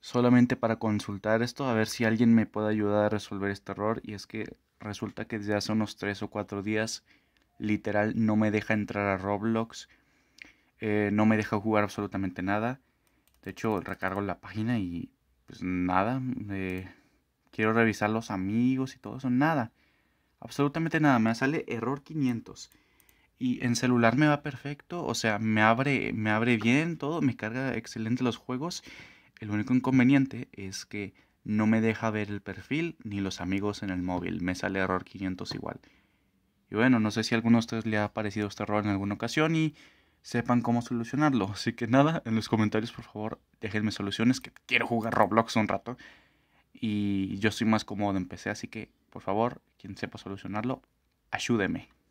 solamente para consultar esto, a ver si alguien me puede ayudar a resolver este error. Y es que resulta que desde hace unos 3 o 4 días, literal, no me deja entrar a Roblox, eh, no me deja jugar absolutamente nada. De hecho, recargo la página y pues nada, eh, quiero revisar los amigos y todo eso, nada. Absolutamente nada, me sale error 500. Y en celular me va perfecto, o sea, me abre, me abre bien todo, me carga excelente los juegos el único inconveniente es que no me deja ver el perfil ni los amigos en el móvil. Me sale error 500 igual. Y bueno, no sé si a alguno de ustedes le ha parecido este error en alguna ocasión y sepan cómo solucionarlo. Así que nada, en los comentarios por favor déjenme soluciones que quiero jugar Roblox un rato. Y yo soy más cómodo en PC, así que por favor, quien sepa solucionarlo, ayúdeme.